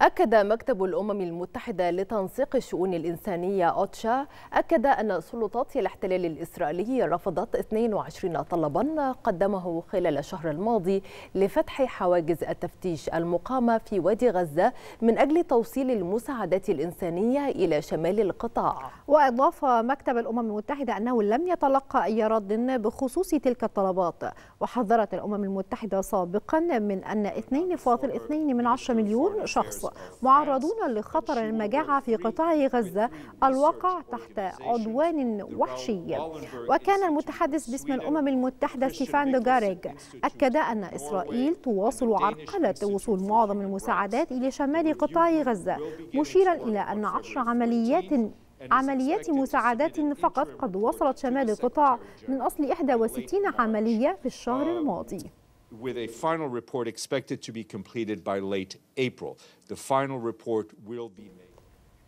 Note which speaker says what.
Speaker 1: أكد مكتب الأمم المتحدة لتنسيق الشؤون الإنسانية أوتشا أكد أن سلطات الاحتلال الإسرائيلي رفضت 22 طلبا قدمه خلال الشهر الماضي لفتح حواجز التفتيش المقامة في وادي غزة من أجل توصيل المساعدات الإنسانية إلى شمال القطاع وأضاف مكتب الأمم المتحدة أنه لم يتلقى أي رد بخصوص تلك الطلبات
Speaker 2: وحذرت الأمم المتحدة سابقا من أن 2.2 من عشر مليون شخص معرضون لخطر المجاعة في قطاع غزة الواقع تحت عدوان وحشي وكان المتحدث باسم الأمم المتحدة ستيفان دوغاريك أكد أن إسرائيل تواصل عرقلة وصول معظم المساعدات إلى شمال قطاع غزة مشيرا إلى أن عشر عمليات عمليات مساعدات فقط قد وصلت شمال القطاع من أصل 61 عملية في الشهر الماضي
Speaker 3: with a final report expected to be completed by late April. The final report will be made.